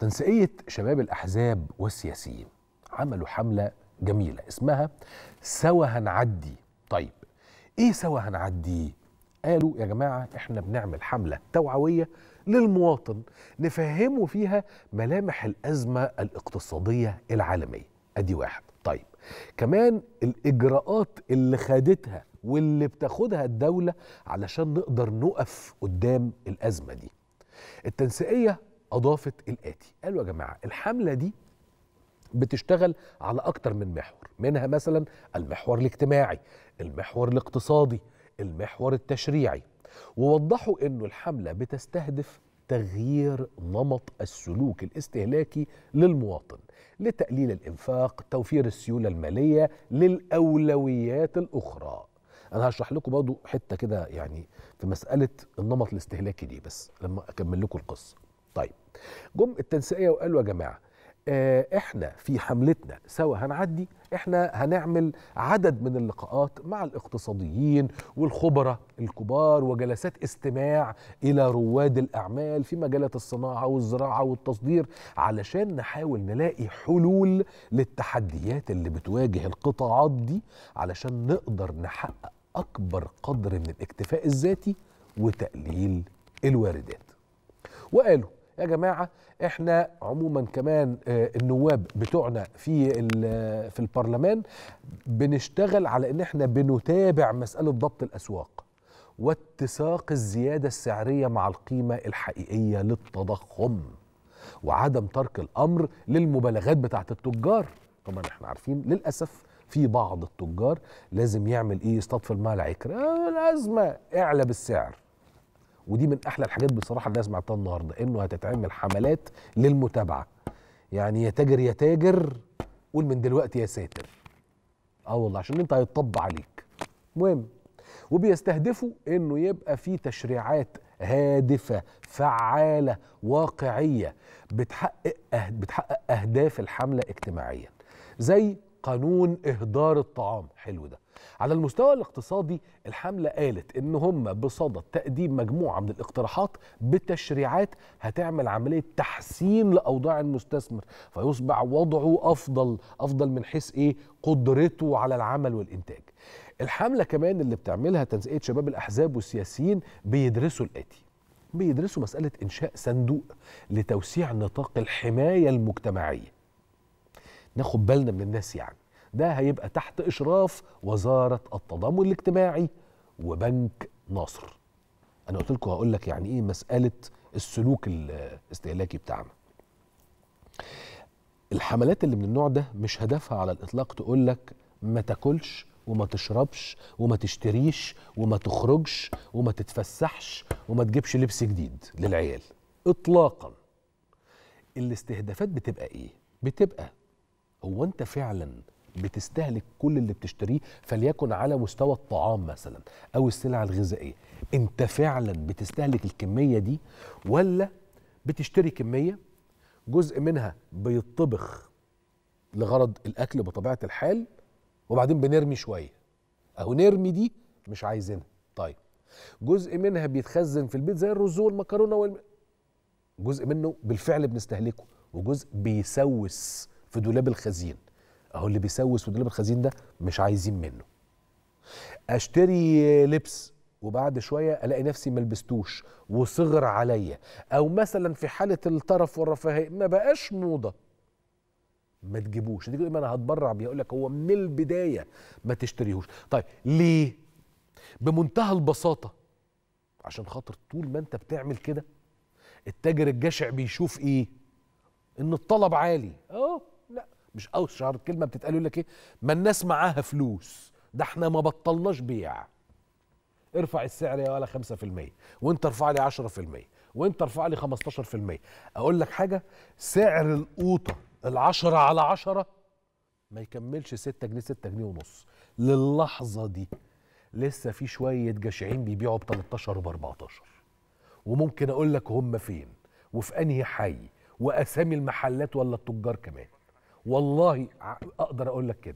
تنسيقية شباب الأحزاب والسياسيين عملوا حملة جميلة اسمها سوا هنعدي طيب إيه سوا هنعدي؟ قالوا يا جماعة إحنا بنعمل حملة توعوية للمواطن نفهمه فيها ملامح الأزمة الاقتصادية العالمية أدي واحد طيب كمان الإجراءات اللي خدتها واللي بتاخدها الدولة علشان نقدر نقف قدام الأزمة دي التنسيقية أضافت الآتي قالوا يا جماعة الحملة دي بتشتغل على أكتر من محور منها مثلا المحور الاجتماعي المحور الاقتصادي المحور التشريعي ووضحوا أنه الحملة بتستهدف تغيير نمط السلوك الاستهلاكي للمواطن لتقليل الإنفاق توفير السيولة المالية للأولويات الأخرى أنا هشرح لكم برضه حتة كده يعني في مسألة النمط الاستهلاكي دي بس لما أكمل لكم القصة طيب جم التنسيقيه وقالوا يا جماعه آه، احنا في حملتنا سوا هنعدي احنا هنعمل عدد من اللقاءات مع الاقتصاديين والخبراء الكبار وجلسات استماع الى رواد الاعمال في مجالات الصناعه والزراعه والتصدير علشان نحاول نلاقي حلول للتحديات اللي بتواجه القطاعات دي علشان نقدر نحقق اكبر قدر من الاكتفاء الذاتي وتقليل الواردات وقالوا يا جماعه احنا عموما كمان آه، النواب بتوعنا في في البرلمان بنشتغل على ان احنا بنتابع مساله ضبط الاسواق واتساق الزياده السعريه مع القيمه الحقيقيه للتضخم وعدم ترك الامر للمبالغات بتاعه التجار طبعا احنا عارفين للاسف في بعض التجار لازم يعمل ايه يصطاد في الماء العكر آه، الازمه اعلى بالسعر ودي من احلى الحاجات بصراحه اللي انا سمعتها النهارده انه هتتعمل حملات للمتابعه يعني يا تاجر يا تاجر قول من دلوقتي يا ساتر اه والله عشان انت هيتطب عليك مهم وبيستهدفوا انه يبقى في تشريعات هادفه فعاله واقعيه بتحقق أه-، بتحقق اهداف الحمله اجتماعيا زي قانون إهدار الطعام حلو ده على المستوى الاقتصادي الحملة قالت إن هم بصدد تقديم مجموعة من الاقتراحات بتشريعات هتعمل عملية تحسين لأوضاع المستثمر فيصبح وضعه أفضل أفضل من حيث إيه قدرته على العمل والإنتاج الحملة كمان اللي بتعملها تنسيقية شباب الأحزاب والسياسيين بيدرسوا الآتي بيدرسوا مسألة إنشاء صندوق لتوسيع نطاق الحماية المجتمعية ناخد بالنا من الناس يعني ده هيبقى تحت إشراف وزارة التضامن الاجتماعي وبنك ناصر أنا قلت لكم هقول لك يعني إيه مسألة السلوك الاستهلاكي بتاعنا الحملات اللي من النوع ده مش هدفها على الإطلاق تقول لك ما تاكلش وما تشربش وما تشتريش وما تخرجش وما تتفسحش وما تجيبش لبس جديد للعيال إطلاقا الاستهدافات بتبقى إيه؟ بتبقى هو انت فعلا بتستهلك كل اللي بتشتريه فليكن على مستوى الطعام مثلا او السلع الغذائيه انت فعلا بتستهلك الكميه دي ولا بتشتري كميه جزء منها بيطبخ لغرض الاكل بطبيعه الحال وبعدين بنرمي شويه اهو نرمي دي مش عايزينها طيب جزء منها بيتخزن في البيت زي الرز والمكرونه والم... جزء منه بالفعل بنستهلكه وجزء بيسوس في دولاب الخزين اهو اللي بيسوس في دولاب الخزين ده مش عايزين منه اشتري لبس وبعد شويه الاقي نفسي ملبستوش وصغر عليا او مثلا في حاله الترف والرفاهيه ما بقاش موضه ما تجيبوش تيجي تقول انا هتبرع بيه اقول لك هو من البدايه ما تشتريهوش طيب ليه بمنتهى البساطه عشان خاطر طول ما انت بتعمل كده التاجر الجشع بيشوف ايه ان الطلب عالي مش شعار كلمه بتتقال يقول لك ايه ما الناس معاها فلوس ده احنا ما بطلناش بيع ارفع السعر يا ولا 5% وانت ارفع لي 10% وانت ارفع لي 15% اقول لك حاجه سعر القوطه ال10 على 10 ما يكملش 6 جنيه 6 جنيه ونص للحظه دي لسه في شويه جشعين بيبيعوا ب 13 وب 14 وممكن اقول لك هم فين وفي انهي حي واسامي المحلات ولا التجار كمان والله اقدر اقول لك كده